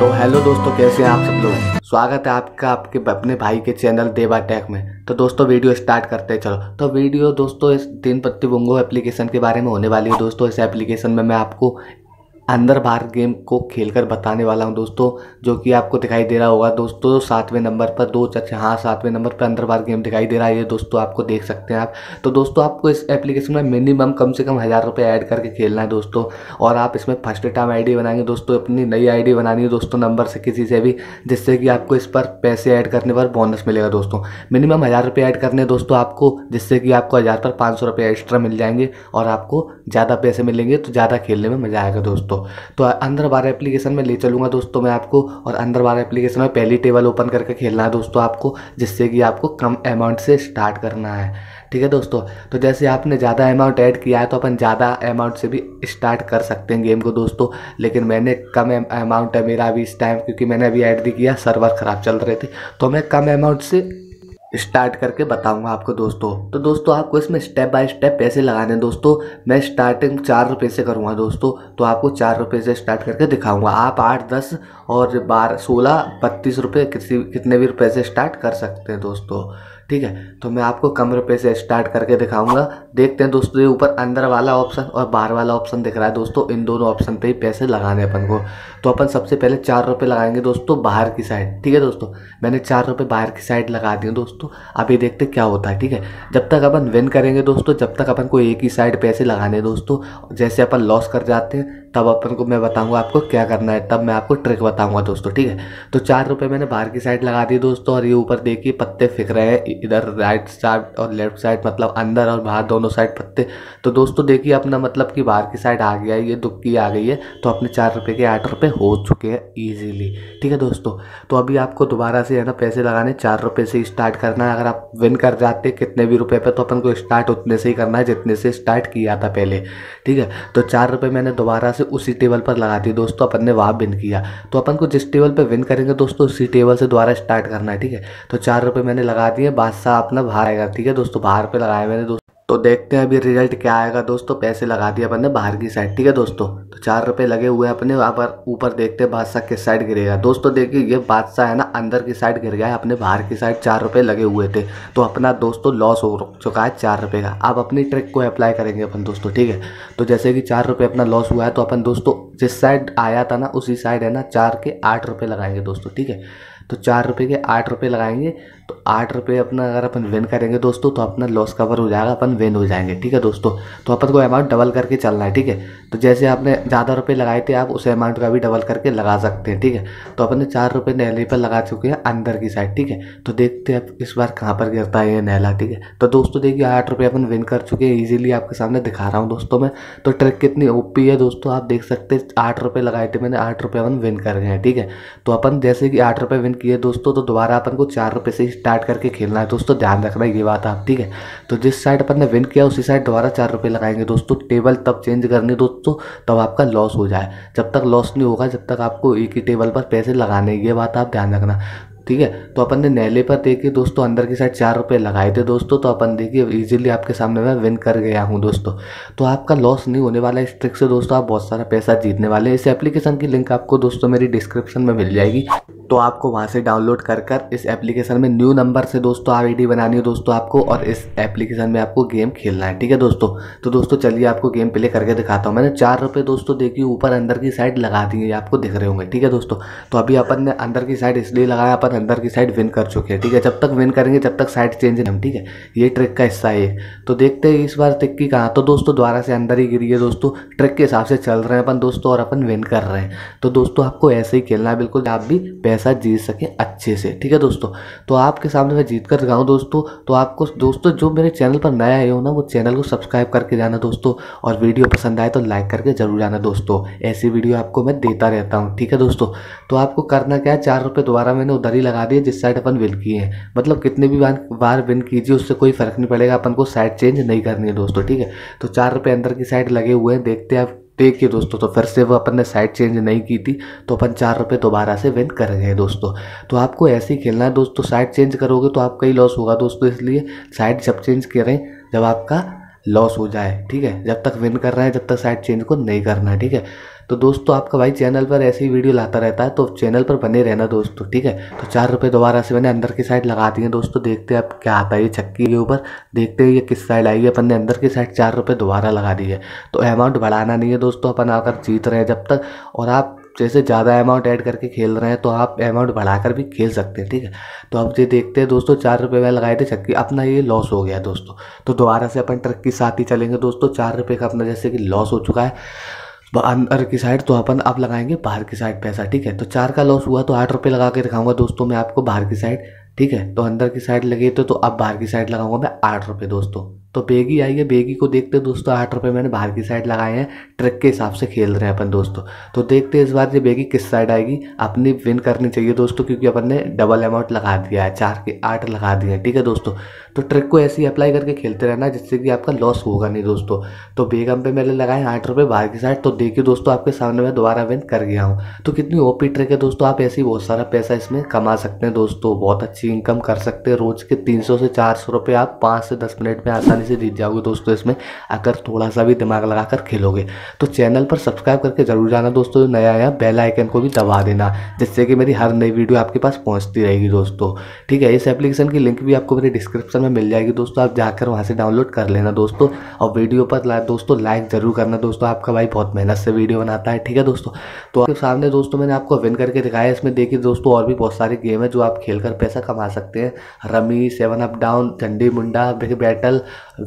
तो हेलो दोस्तों कैसे हैं आप सब लोग स्वागत है आपका आपके अपने भाई के चैनल देवा टेक में तो दोस्तों वीडियो स्टार्ट करते हैं चलो तो वीडियो दोस्तों इस दिन पत्ती एप्लीकेशन के बारे में होने वाली है दोस्तों इस एप्लीकेशन में मैं आपको अंदर बाहर गेम को खेल कर बताने वाला हूँ दोस्तों जो कि आपको दिखाई दे रहा होगा दोस्तों सातवें नंबर पर दो चर्चे हाँ सातवें नंबर पर अंदर बाहर गेम दिखाई दे रहा है ये दोस्तों आपको देख सकते हैं आप तो दोस्तों आपको इस एप्लीकेशन में मिनिमम कम से कम हज़ार रुपये ऐड करके खेलना है दोस्तों और आप इसमें फर्स्ट टाइम आई बनाएंगे दोस्तों अपनी नई आई बनानी है दोस्तों नंबर से किसी से भी जिससे कि आपको इस पर पैसे ऐड करने पर बोनस मिलेगा दोस्तों मिनिमम हज़ार रुपये ऐड करने दोस्तों आपको जिससे कि आपको हज़ार पर पाँच सौ रुपये एक्स्ट्रा मिल जाएंगे और आपको ज़्यादा पैसे मिलेंगे तो ज़्यादा खेलने में मज़ा आएगा दोस्तों तो अंदर बार एप्लीकेशन में ले चलूँगा दोस्तों मैं आपको और अंदर बार एप्लीकेशन में पहली टेबल ओपन करके खेलना है दोस्तों आपको जिससे कि आपको कम अमाउंट से स्टार्ट करना है ठीक है दोस्तों तो जैसे आपने ज़्यादा अमाउंट ऐड किया है तो अपन ज़्यादा अमाउंट से भी स्टार्ट कर सकते हैं गेम को दोस्तों लेकिन मैंने कम अमाउंट है मेरा अभी इस टाइम क्योंकि मैंने अभी ऐड भी किया सर्वर ख़राब चल रहे थे तो मैं कम अमाउंट से स्टार्ट करके बताऊंगा आपको दोस्तों तो दोस्तों आपको इसमें स्टेप बाय स्टेप पैसे लगाने हैं दोस्तों मैं स्टार्टिंग चार रुपये से करूँगा दोस्तों तो आपको चार रुपये से स्टार्ट करके दिखाऊंगा आप आठ दस और बारह सोलह बत्तीस रुपये किसी कितने भी रुपये से स्टार्ट कर सकते हैं दोस्तों ठीक है तो मैं आपको कम रुपये से स्टार्ट करके दिखाऊंगा देखते हैं दोस्तों ये ऊपर अंदर वाला ऑप्शन और बाहर वाला ऑप्शन दिख रहा है दोस्तों इन दोनों ऑप्शन पे ही पैसे लगाने अपन को तो अपन सबसे पहले चार रुपये लगाएंगे दोस्तों बाहर की साइड ठीक है दोस्तों मैंने चार रुपये बाहर की साइड लगा दी दोस्तों अभी देखते क्या होता है ठीक है जब तक अपन विन करेंगे दोस्तों जब तक अपन को एक ही साइड पैसे लगाने दोस्तों जैसे अपन लॉस कर जाते हैं तब अपन को मैं बताऊँगा आपको क्या करना है तब मैं आपको ट्रिक बताऊँगा दोस्तों ठीक है तो चार रुपये मैंने बाहर की साइड लगा दी दोस्तों और ये ऊपर देखिए पत्ते फिक रहे हैं इधर राइट साइड और लेफ्ट साइड मतलब अंदर और बाहर दोनों साइड पत्ते तो दोस्तों देखिए अपना मतलब कि बाहर की साइड आ गया है ये दुबकी आ गई है तो अपने चार रुपये के आठ रुपये हो चुके हैं ईजीली ठीक है दोस्तों तो अभी आपको दोबारा से है ना पैसे लगाने चार रुपये से स्टार्ट करना है अगर आप विन कर जाते कितने भी रुपये पर तो अपन को स्टार्ट उतने से ही करना है जितने से स्टार्ट किया था पहले ठीक है तो चार रुपये मैंने दोबारा से उसी टेबल पर लगा दी दोस्तों अपन ने वहाँ विन किया तो अपन को जिस टेबल पर विन करेंगे दोस्तों उसी टेबल से दोबारा स्टार्ट करना है ठीक है तो चार रुपये मैंने लगा दिए पासा अपना बाहर आएगा ठीक है दोस्तों तो बाहर पे लगाए मैंने दोस्तों तो देखते हैं अभी रिजल्ट क्या आएगा दोस्तों तो पैसे लगा दिए अपन ने बाहर की साइड ठीक है दोस्तों तो चार रुपये लगे हुए हैं अपने वहाँ पर ऊपर देखते हैं बादशाह किस साइड गिरेगा दोस्तों तो देखिए ये बादशाह है ना अंदर की साइड गिर गया है अपने बाहर की साइड चार रुपये लगे हुए थे तो अपना दोस्तों लॉस हो चुका है चार रुपये का आप अपनी ट्रिक को अप्लाई करेंगे अपन दोस्तों ठीक है तो जैसे कि चार रुपये अपना लॉस हुआ है तो अपन दोस्तों जिस साइड आया था ना उसी साइड है ना चार के आठ रुपये लगाएंगे दोस्तों ठीक है तो चार रुपये के आठ रुपये लगाएंगे तो आठ रुपये अपना अगर अपन विन करेंगे दोस्तों तो अपना लॉस कवर हो जाएगा अपन विन हो जाएंगे ठीक है दोस्तों तो अपन को अमाउंट डबल करके चलना है ठीक है तो जैसे आपने ज़्यादा रुपये लगाए थे आप उस अमाउंट का भी डबल करके लगा सकते हैं ठीक है तो अपन ने चार रुपये नहले पर लगा चुके हैं अंदर की साइड ठीक है तो देखते हैं इस बार कहाँ पर गिरता है ये नहला ठीक है तो दोस्तों देखिए आठ रुपये अपन विन कर चुके हैं ईजिली आपके सामने दिखा रहा हूँ दोस्तों मैं तो ट्रिक कितनी ओपी है दोस्तों आप देख सकते हैं आठ रुपये लगाए थे मैंने आठ रुपये अपन विन कर गए हैं ठीक है तो अपन जैसे कि आठ रुपये विन किए दोस्तों तो दोबारा अपन को चार रुपये से स्टार्ट करके खेलना है दोस्तों ध्यान रखना ये बात आप ठीक है तो जिस साइड अपन ने विन किया उसी साइड दोबारा चार रुपये लगाएंगे दोस्तों टेबल तब चेंज करनी दोस्तों तब आपका लॉस हो जाए जब तक लॉस नहीं होगा जब तक आपको एक ही टेबल पर पैसे लगाने ये बात आप ध्यान रखना ठीक है तो अपन ने नहले पर देखिए दोस्तों अंदर की साइड चार रुपये लगाए थे दोस्तों तो अपन देखिए इजीली आपके सामने मैं विन कर गया हूँ दोस्तों तो आपका लॉस नहीं होने वाला इस ट्रिक से दोस्तों आप बहुत सारा पैसा जीतने वाले हैं इस एप्लीकेशन की लिंक आपको दोस्तों मेरी डिस्क्रिप्शन में मिल जाएगी तो आपको वहाँ से डाउनलोड कर कर इस एप्लीकेशन में न्यू नंबर से दोस्तों आप आई बनानी है दोस्तों आपको और इस एप्लीकेशन में आपको गेम खेलना है ठीक है दोस्तों तो दोस्तों चलिए आपको गेम प्ले करके दिखाता हूँ मैंने चार रुपये दोस्तों देखिए ऊपर अंदर की साइड लगा दी है आपको दिख रहे होंगे ठीक है दोस्तों तो अभी अपन ने अंदर की साइड इसलिए लगाया अपन अंदर की साइड विन कर चुके हैं ठीक है जब तक विन करेंगे जब तक साइड चेंज नहीं ठीक है ये ट्रिक का हिस्सा है तो देखते हैं इस बार की कहाँ तो दोस्तों दोबारा से अंदर ही गिरी है दोस्तों ट्रिक के हिसाब से चल रहे हैं अपन दोस्तों और अपन विन कर रहे हैं तो दोस्तों आपको ऐसे ही खेलना है बिल्कुल आप भी पैसा जीत सकें अच्छे से ठीक है दोस्तों तो आपके सामने मैं जीत कर गाऊँ दोस्तों तो आपको दोस्तों जो मेरे चैनल पर नया आए हो ना वो चैनल को सब्सक्राइब करके जाना दोस्तों और वीडियो पसंद आए तो लाइक करके जरूर जाना दोस्तों ऐसी वीडियो आपको मैं देता रहता हूँ ठीक है दोस्तों तो आपको करना क्या है चार रुपये दोबारा मैंने उधर ही लगा दिए जिस साइड अपन विन किए हैं मतलब कितने भी बार विन कीजिए उससे कोई फ़र्क नहीं पड़ेगा अपन को साइड चेंज नहीं करनी है दोस्तों ठीक है तो चार रुपये अंदर की साइड लगे हुए हैं देखते हैं आप देखिए दोस्तों तो फिर से वो अपन ने साइड चेंज नहीं की थी तो अपन चार रुपये दोबारा से विन कर गए दोस्तों तो आपको ऐसे ही खेलना है दोस्तों साइड चेंज करोगे तो आपका ही लॉस होगा दोस्तों इसलिए साइड जब चेंज करें जब आपका लॉस हो जाए ठीक है जब तक विन कर रहे हैं जब तक साइड चेंज को नहीं करना है ठीक है तो दोस्तों आपका भाई चैनल पर ऐसे ही वीडियो लाता रहता है तो चैनल पर बने रहना दोस्तों ठीक है तो चार रुपये दोबारा से मैंने अंदर की साइड लगा दी है दोस्तों देखते हैं अब क्या आता है ये चक्की के ऊपर देखते हैं ये किस साइड आई है अपन ने अंदर की साइड चार रुपये दोबारा लगा दी है तो अमाउंट बढ़ाना नहीं है दोस्तों अपन आकर जीत रहे हैं जब तक और आप जैसे ज़्यादा अमाउंट ऐड करके खेल रहे हैं तो आप अमाउंट बढ़ाकर भी खेल सकते हैं ठीक है तो अब ये देखते हैं दोस्तों चार रुपये में लगाए थे चक्की अपना ये लॉस हो गया दोस्तों तो दोबारा से अपन ट्रक के साथ ही चलेंगे दोस्तों चार रुपये का अपना जैसे कि लॉस हो चुका है अंदर की साइड तो अपन आप लगाएंगे बाहर की साइड पैसा ठीक है तो चार का लॉस हुआ तो आठ रुपये लगा के दिखाऊंगा दोस्तों मैं आपको बाहर की साइड ठीक है तो अंदर की साइड लगे तो, तो आप बाहर की साइड लगाऊंगा मैं आठ रुपये दोस्तों तो बेगी आई है बेगी को देखते दोस्तों आठ रुपये मैंने बाहर की साइड लगाए हैं ट्रक के हिसाब से खेल रहे हैं अपन दोस्तों तो देखते हैं इस बार ये बेगी किस साइड आएगी अपनी विन करनी चाहिए दोस्तों क्योंकि अपन ने डबल अमाउंट लगा दिया है चार के आठ लगा दिए हैं ठीक है दोस्तों तो ट्रिक को ऐसे ही अप्लाई करके खेलते रहना जिससे कि आपका लॉस होगा नहीं दोस्तों तो बेगम पे मैंने लगाए आठ रुपये बाहर की साइड तो देखिए दोस्तों आपके सामने मैं दोबारा विन कर गया हूँ तो कितनी ओपी ट्रिक है दोस्तों आप ऐसे ही बहुत सारा पैसा इसमें कमा सकते हैं दोस्तों बहुत अच्छी इनकम कर सकते हैं रोज के तीन से चार सौ आप पाँच से दस मिनट में आसान आसानी से जीत जाओगे दोस्तों इसमें अगर थोड़ा सा भी दिमाग लगा खेलोगे तो चैनल पर सब्सक्राइब करके जरूर जाना दोस्तों नया आया बेल आइकन को भी दबा देना जिससे कि मेरी हर नई वीडियो आपके पास पहुँचती रहेगी दोस्तों ठीक है इस एप्लीकेशन की लिंक भी आपको मेरे डिस्क्रिप्शन में मिल जाएगी दोस्तों आप जाकर वहाँ से डाउनलोड कर लेना दोस्तों और वीडियो पर दोस्तों लाइक जरूर करना दोस्तों आपका भाई बहुत मेहनत से वीडियो बनाता है ठीक है दोस्तों तो आपके सामने दोस्तों मैंने आपको विन करके दिखाया इसमें देखिए दोस्तों और भी बहुत सारे गेम है जो आप खेल पैसा कमा सकते हैं रमी सेवन अप डाउन चंडी मुंडा बिग बैटल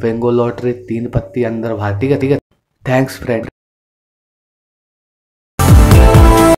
वेंगो लॉटरी तीन पत्ती अंदर भाती ठीक है थैंक्स फ्रेंड